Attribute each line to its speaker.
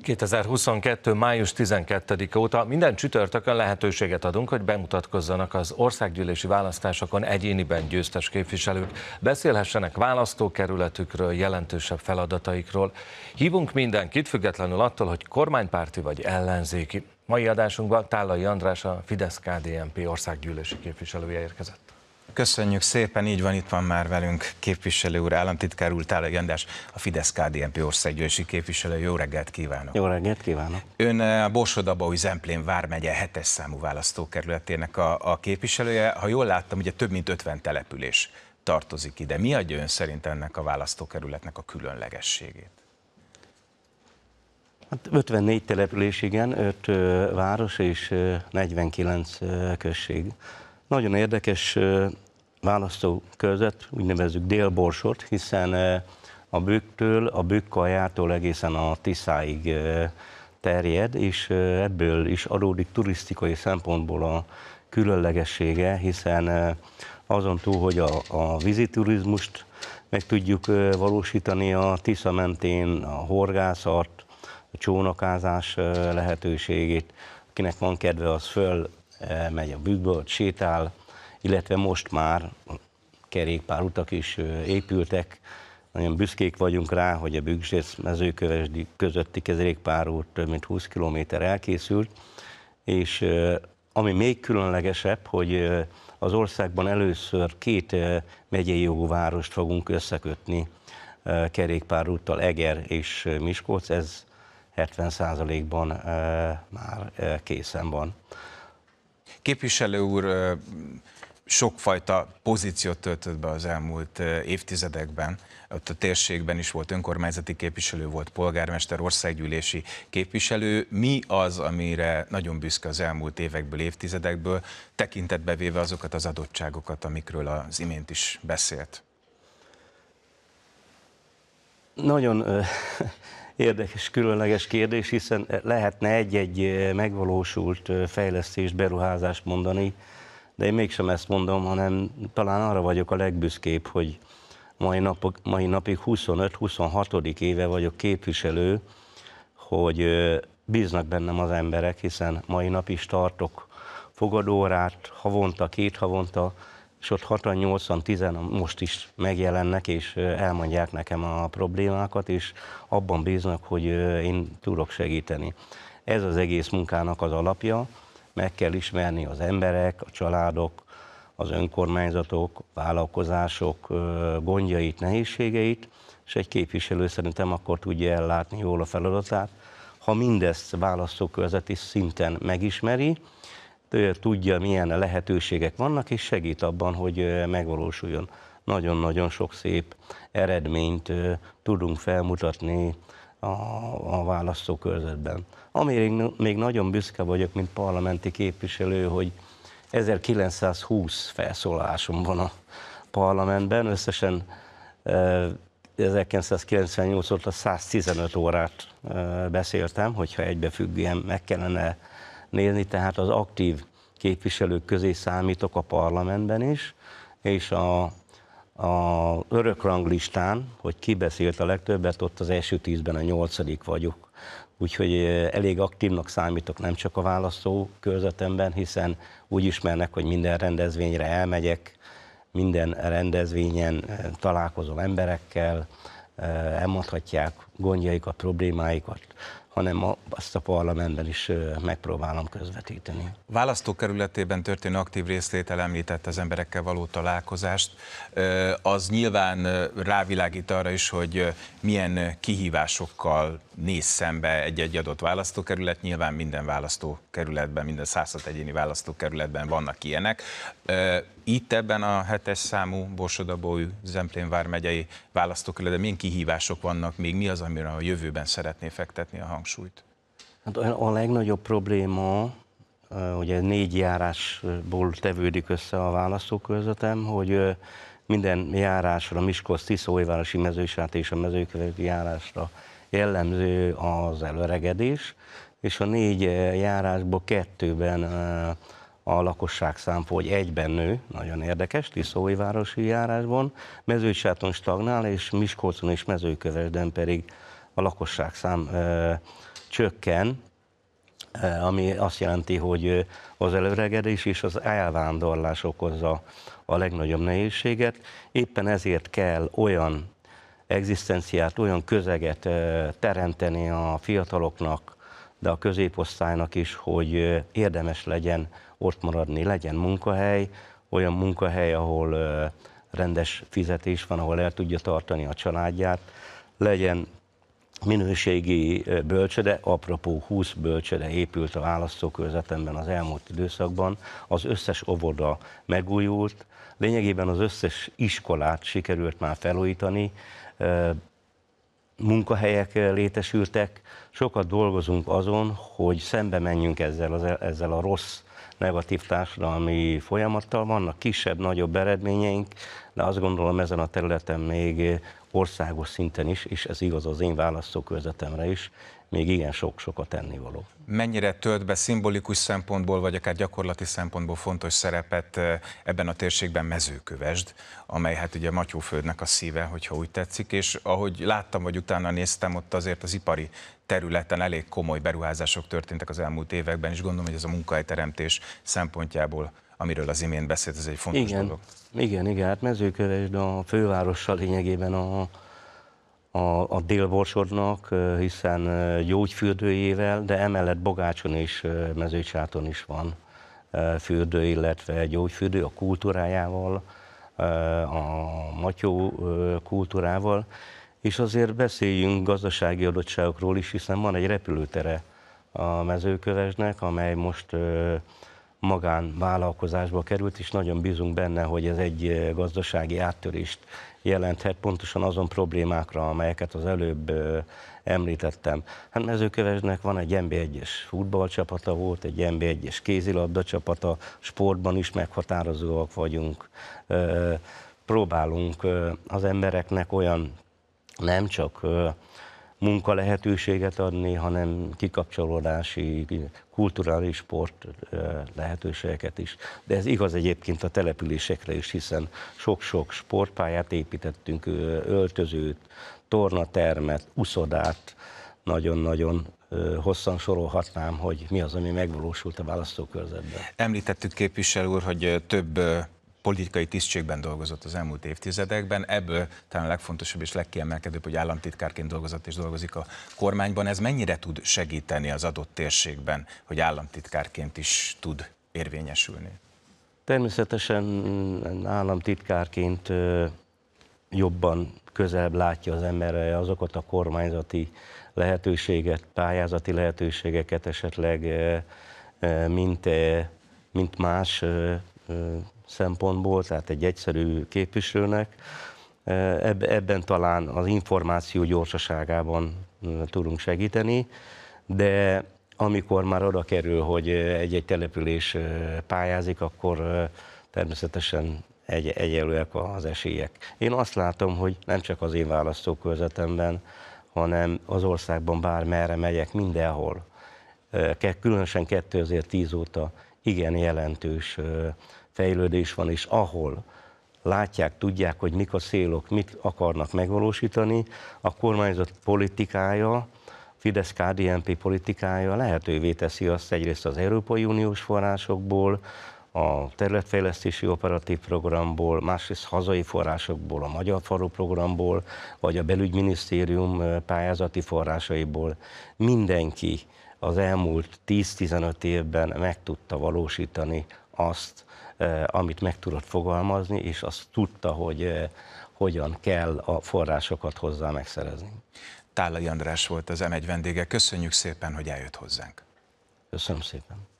Speaker 1: 2022. május 12 óta minden csütörtökön lehetőséget adunk, hogy bemutatkozzanak az országgyűlési választásokon egyéniben győztes képviselők, beszélhessenek választókerületükről, jelentősebb feladataikról. Hívunk mindenkit, függetlenül attól, hogy kormánypárti vagy ellenzéki. Mai adásunkban Tállai András, a Fidesz-KDNP országgyűlési képviselője érkezett. Köszönjük szépen, így van, itt van már velünk képviselő úr, államtitkár úr, Tálai Jandás, a fidesz KDNP országgyőrsi képviselő. Jó reggelt kívánok!
Speaker 2: Jó reggelt kívánok!
Speaker 1: Ön eh, a Borsodabaui Zemplén vármegye 7 számú választókerületének a, a képviselője. Ha jól láttam, ugye több mint 50 település tartozik ide. Mi adja ön szerint ennek a választókerületnek a különlegességét?
Speaker 2: Hát 54 település, igen, 5 város és 49 község nagyon érdekes választókörzet, úgy nevezzük Délborsot, hiszen a bükktől, a bükkajától egészen a Tiszáig terjed, és ebből is adódik turisztikai szempontból a különlegessége, hiszen azon túl, hogy a, a viziturizmust meg tudjuk valósítani a Tisza mentén, a horgászat, a csónakázás lehetőségét, akinek van kedve, az föl Eh, megy a bükkből, sétál, illetve most már kerékpárutak is eh, épültek, nagyon büszkék vagyunk rá, hogy a Bükzsész mezőköves közötti kezerékpárút több mint 20 km elkészült, és eh, ami még különlegesebb, hogy az országban először két megyei jogú várost fogunk összekötni kerékpárúttal, Eger és Miskolc, ez 70%-ban már készen van. Képviselő úr sokfajta pozíciót töltött be az elmúlt
Speaker 1: évtizedekben. Ott a térségben is volt önkormányzati képviselő, volt polgármester, országgyűlési képviselő. Mi az, amire nagyon büszke az elmúlt évekből, évtizedekből, tekintetbe véve azokat az adottságokat, amikről az imént is beszélt?
Speaker 2: Nagyon érdekes, különleges kérdés, hiszen lehetne egy-egy eh, megvalósult eh, fejlesztés beruházást mondani, de én mégsem ezt mondom, hanem talán arra vagyok a legbüszkébb, hogy mai, napok, mai napig 25-26. éve vagyok képviselő, hogy eh, bíznak bennem az emberek, hiszen mai nap is tartok fogadórát, havonta, két havonta, és ott 60-80-10 most is megjelennek, és elmondják nekem a problémákat, és abban bíznak, hogy én tudok segíteni. Ez az egész munkának az alapja, meg kell ismerni az emberek, a családok, az önkormányzatok, vállalkozások gondjait, nehézségeit, és egy képviselő szerintem akkor tudja ellátni jól a feladatát, ha mindezt választókörzeti szinten megismeri, tudja, milyen lehetőségek vannak, és segít abban, hogy megvalósuljon. Nagyon-nagyon sok szép eredményt tudunk felmutatni a, a választókörzetben. Amire még nagyon büszke vagyok, mint parlamenti képviselő, hogy 1920 felszólásom van a parlamentben, összesen 1998 óta 115 órát beszéltem, hogyha egybefüggően meg kellene nézni, tehát az aktív képviselők közé számítok a parlamentben is, és a, a örökranglistán, hogy ki beszélt a legtöbbet, ott az első tízben a nyolcadik vagyok. Úgyhogy elég aktívnak számítok nem csak a választó körzetemben, hiszen úgy ismernek, hogy minden rendezvényre elmegyek, minden rendezvényen találkozom emberekkel, elmondhatják gondjaikat, problémáikat, hanem azt a parlamentben is megpróbálom közvetíteni.
Speaker 1: Választókerületében történő aktív részlétel említett az emberekkel való találkozást. Az nyilván rávilágít arra is, hogy milyen kihívásokkal néz szembe egy-egy adott választókerület. Nyilván minden választókerületben, minden 106 egyéni választókerületben vannak ilyenek. Itt ebben a hetes számú Borsodabói Zemplén vármegyei választókerületben milyen kihívások vannak még? Mi az, amire a jövőben szeretné fektetni a hang? hangsúlyt?
Speaker 2: Hát a legnagyobb probléma, ugye négy járásból tevődik össze a választókörzetem, hogy minden járásra, Miskolc, Tiszóivárosi mezősát és a mezőköveti járásra jellemző az előregedés, és a négy járásból kettőben a lakosság számfa, hogy egyben nő, nagyon érdekes, városi járásban, Mezősáton stagnál, és Miskolcon és Mezőkövesden pedig a lakosság szám csökken, ami azt jelenti, hogy az előregedés és az elvándorlás okozza a legnagyobb nehézséget. Éppen ezért kell olyan egzisztenciát, olyan közeget teremteni a fiataloknak, de a középosztálynak is, hogy érdemes legyen ott maradni, legyen munkahely, olyan munkahely, ahol rendes fizetés van, ahol el tudja tartani a családját, legyen minőségi bölcsöde, apropó 20 bölcsöde épült a választókörzetemben az elmúlt időszakban, az összes ovoda megújult, lényegében az összes iskolát sikerült már felújítani, munkahelyek létesültek, sokat dolgozunk azon, hogy szembe menjünk ezzel, az, ezzel a rossz negatív társadalmi folyamattal. Vannak kisebb-nagyobb eredményeink, de azt gondolom ezen a területen még országos szinten is, és ez igaz az én választókörzetemre is, még igen sok sok a tennivaló.
Speaker 1: Mennyire tölt be szimbolikus szempontból, vagy akár gyakorlati szempontból fontos szerepet eh, ebben a térségben mezőkövesd, amely hát ugye Matyóföldnek a szíve, hogyha úgy tetszik, és ahogy láttam, vagy utána néztem, ott azért az ipari területen elég komoly beruházások történtek az elmúlt években, és gondolom, hogy ez a munkahelyteremtés szempontjából amiről az imént beszélt, ez egy fontos igen, dolog.
Speaker 2: Igen, igen, hát mezőköves, de a fővárossal lényegében a, a, a Délborsodnak, hiszen gyógyfürdőjével, de emellett Bogácson és Mezőcsáton is van fürdő, illetve gyógyfürdő a kultúrájával, a matyó kultúrával, és azért beszéljünk gazdasági adottságokról is, hiszen van egy repülőtere a mezőkövesnek, amely most magánvállalkozásba került, és nagyon bízunk benne, hogy ez egy gazdasági áttörést jelenthet pontosan azon problémákra, amelyeket az előbb említettem. Hát mezőkövesnek van egy mb 1 es futballcsapata volt, egy mb 1 es kézilabda csapata, sportban is meghatározóak vagyunk. Próbálunk az embereknek olyan nem csak munkalehetőséget adni, hanem kikapcsolódási, kulturális sport lehetőségeket is. De ez igaz egyébként a településekre is, hiszen sok-sok sportpályát építettünk, öltözőt, tornatermet, uszodát, nagyon-nagyon hosszan sorolhatnám, hogy mi az, ami megvalósult a választókörzetben. Említettük
Speaker 1: képviselő úr, hogy több politikai tisztségben dolgozott az elmúlt évtizedekben. Ebből talán a legfontosabb és legkiemelkedőbb, hogy államtitkárként dolgozott és dolgozik a kormányban. Ez mennyire tud segíteni az adott térségben, hogy államtitkárként is tud érvényesülni?
Speaker 2: Természetesen mm, államtitkárként jobban közelebb látja az ember azokat a kormányzati lehetőséget, pályázati lehetőségeket esetleg, mint, mint más szempontból, tehát egy egyszerű képviselőnek. E, ebben talán az információ gyorsaságában e, tudunk segíteni, de amikor már oda kerül, hogy egy-egy település e, pályázik, akkor természetesen egy, egyelőek az esélyek. Én azt látom, hogy nem csak az én választókörzetemben, hanem az országban bármerre megyek, mindenhol. Különösen 2010 óta igen jelentős fejlődés van, és ahol látják, tudják, hogy mik a célok, mit akarnak megvalósítani, a kormányzat politikája, fidesz KDMP politikája lehetővé teszi azt egyrészt az Európai Uniós forrásokból, a területfejlesztési operatív programból, másrészt hazai forrásokból, a Magyar Faru programból, vagy a belügyminisztérium pályázati forrásaiból mindenki az elmúlt 10-15 évben meg tudta valósítani azt, amit meg tudott fogalmazni, és azt tudta, hogy hogyan kell a forrásokat hozzá megszerezni. Tálai András volt az M1 vendége.
Speaker 1: Köszönjük szépen, hogy eljött hozzánk. Köszönöm szépen.